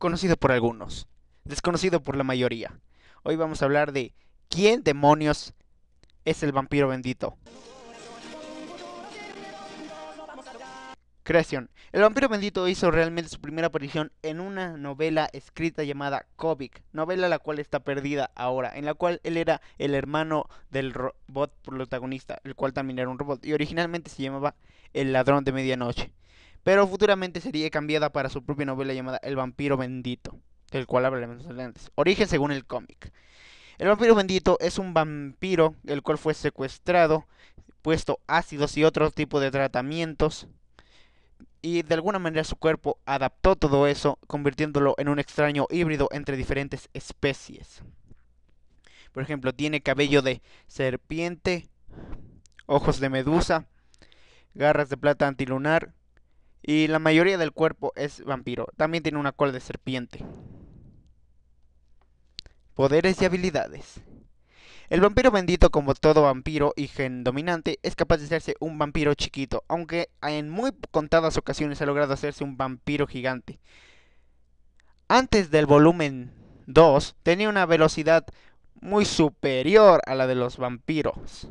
conocido por algunos, desconocido por la mayoría. Hoy vamos a hablar de quién demonios es el vampiro bendito. Creación. El vampiro bendito hizo realmente su primera aparición en una novela escrita llamada Kovic, novela la cual está perdida ahora, en la cual él era el hermano del robot protagonista, el cual también era un robot, y originalmente se llamaba El ladrón de medianoche pero futuramente sería cambiada para su propia novela llamada El vampiro bendito, del cual hablaremos antes. Origen según el cómic. El vampiro bendito es un vampiro el cual fue secuestrado, puesto ácidos y otro tipo de tratamientos y de alguna manera su cuerpo adaptó todo eso, convirtiéndolo en un extraño híbrido entre diferentes especies. Por ejemplo, tiene cabello de serpiente, ojos de medusa, garras de plata antilunar, y la mayoría del cuerpo es vampiro. También tiene una cola de serpiente. Poderes y habilidades. El vampiro bendito, como todo vampiro y gen dominante, es capaz de hacerse un vampiro chiquito, aunque en muy contadas ocasiones ha logrado hacerse un vampiro gigante. Antes del volumen 2, tenía una velocidad muy superior a la de los vampiros.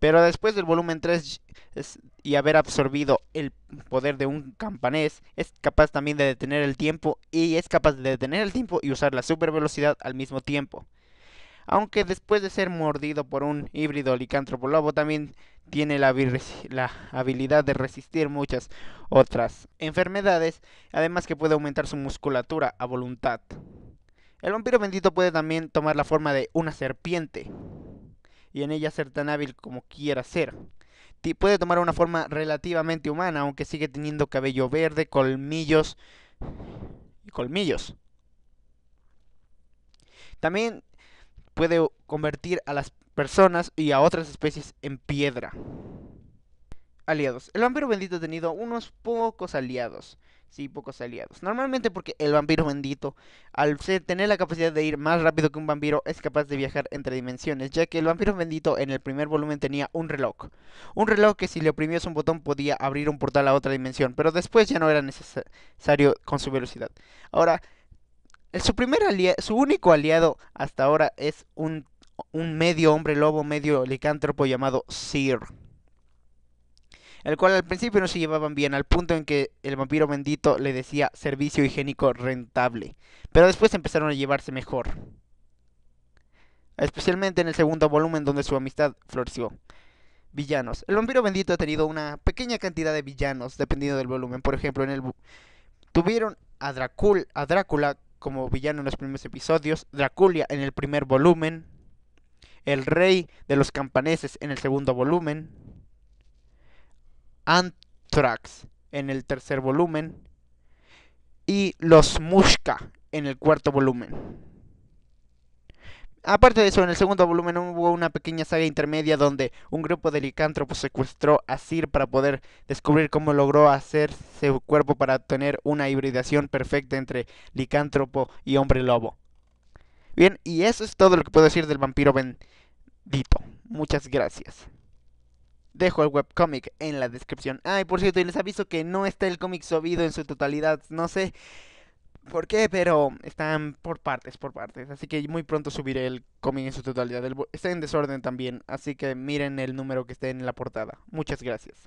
Pero después del volumen 3 y haber absorbido el poder de un campanés, es capaz también de detener el tiempo y es capaz de detener el tiempo y usar la super velocidad al mismo tiempo. Aunque después de ser mordido por un híbrido licántropo lobo también tiene la, la habilidad de resistir muchas otras enfermedades, además que puede aumentar su musculatura a voluntad. El vampiro bendito puede también tomar la forma de una serpiente y en ella ser tan hábil como quiera ser puede tomar una forma relativamente humana, aunque sigue teniendo cabello verde, colmillos y colmillos. También puede convertir a las personas y a otras especies en piedra aliados. El vampiro bendito ha tenido unos pocos aliados. Sí, pocos aliados. Normalmente porque el vampiro bendito, al tener la capacidad de ir más rápido que un vampiro, es capaz de viajar entre dimensiones, ya que el vampiro bendito en el primer volumen tenía un reloj. Un reloj que si le oprimías un botón podía abrir un portal a otra dimensión, pero después ya no era necesario con su velocidad. Ahora, su, primer su único aliado hasta ahora es un, un medio hombre lobo, medio licántropo llamado Sir el cual al principio no se llevaban bien, al punto en que el vampiro bendito le decía servicio higiénico rentable, pero después empezaron a llevarse mejor. Especialmente en el segundo volumen donde su amistad floreció. Villanos. El vampiro bendito ha tenido una pequeña cantidad de villanos, dependiendo del volumen. Por ejemplo, en el... Tuvieron a, a Drácula como villano en los primeros episodios, Draculia en el primer volumen, el rey de los campaneses en el segundo volumen, Anthrax en el tercer volumen y Los Mushka en el cuarto volumen. Aparte de eso, en el segundo volumen hubo una pequeña saga intermedia donde un grupo de licántropos secuestró a Sir para poder descubrir cómo logró hacer su cuerpo para tener una hibridación perfecta entre licántropo y hombre lobo. Bien, y eso es todo lo que puedo decir del vampiro bendito. Muchas gracias. Dejo el webcomic en la descripción. Ah, por cierto, y les aviso que no está el cómic subido en su totalidad. No sé por qué, pero están por partes, por partes. Así que muy pronto subiré el cómic en su totalidad. está en desorden también, así que miren el número que esté en la portada. Muchas gracias.